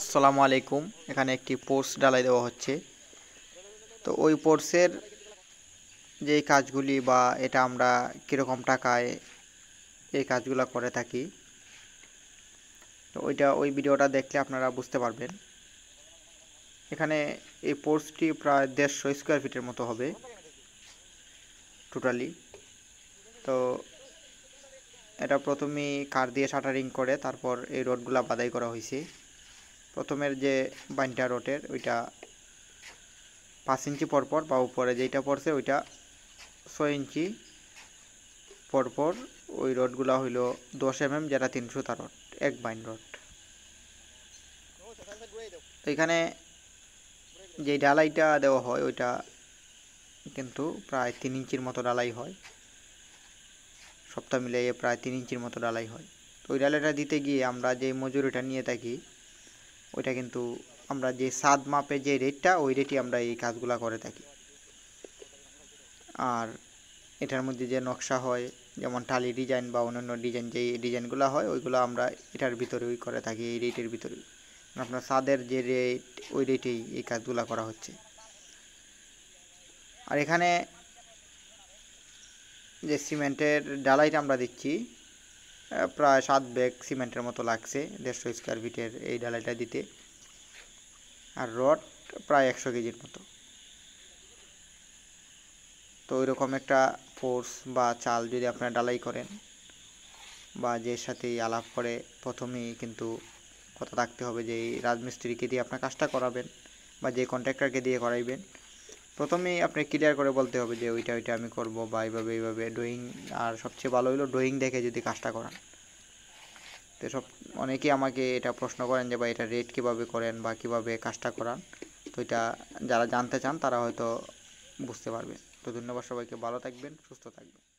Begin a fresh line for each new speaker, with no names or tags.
আসসালামু আলাইকুম এখানে একটি পোর্স ডালাই দেওয়া হচ্ছে তো ওই পোর্সের যে কাজগুলি বা এটা আমরা কীরকম টাকায় এই কাজগুলো করে থাকি তো ওইটা ওই ভিডিওটা দেখলে আপনারা বুঝতে পারবেন এখানে এই পোর্সটি প্রায় দেড়শো স্কোয়ার ফিটের মতো হবে টোটালি তো এটা প্রথমে কার দিয়ে শাটারিং করে তারপর এই রোডগুলো বাদাই করা হয়েছে প্রথমের যে বাইনটা রোটের ওইটা পাঁচ ইঞ্চি পরপর বা উপরে যেইটা পড়ছে ওইটা ছয় ইঞ্চি পরপর ওই রোডগুলো হইল দশ এম এম যেটা তিনশো তার রোড এক বাইন রোড এখানে যে ডালাইটা দেওয়া হয় ওইটা কিন্তু প্রায় তিন ইঞ্চির মতো ডালাই হয় সপ্তাহ মিলিয়ে প্রায় তিন ইঞ্চির মতো ডালাই হয় তো ওই ডালাইটা দিতে গিয়ে আমরা যে মজুরিটা নিয়ে থাকি ওইটা কিন্তু আমরা যে সাদ মাপে যে রেটটা ওই রেটই আমরা এই কাজগুলো করে থাকি আর এটার মধ্যে যে নকশা হয় যেমন টালি ডিজাইন বা অন্যান্য ডিজাইন যে ডিজাইনগুলো হয় ওইগুলো আমরা এটার ভিতরেই করে থাকি এই রেটের ভিতরে মানে আপনার সাদের যে রেট ওই রেটেই এই কাজগুলো করা হচ্ছে আর এখানে যে সিমেন্টের ডালাইটা আমরা দিচ্ছি প্রায় সাত ব্যাগ সিমেন্টের মতো লাগছে দেড়শো স্কোয়ার ফিটের এই ঢালাইটা দিতে আর রড প্রায় একশো কেজির মতো তো ওইরকম একটা ফোর্স বা চাল যদি আপনারা ডালাই করেন বা যে সাথে আলাপ করে প্রথমেই কিন্তু কথা থাকতে হবে যে এই রাজমিস্ত্রিকে দিয়ে আপনার কাজটা করাবেন বা যে কন্ট্রাক্টারকে দিয়ে করাইবেন প্রথমেই আপনি ক্লিয়ার করে বলতে হবে যে ওইটা ওইটা আমি করব বা এইভাবে এইভাবে ড্রয়িং আর সবচেয়ে ভালো হলো ড্রয়িং দেখে যদি কাজটা করান তো সব অনেকেই আমাকে এটা প্রশ্ন করেন যে বা এটা রেট কীভাবে করেন বা কীভাবে কাজটা করান তো এটা যারা জানতে চান তারা হয়তো বুঝতে পারবে তো ধন্যবাদ সবাইকে ভালো থাকবেন সুস্থ থাকবেন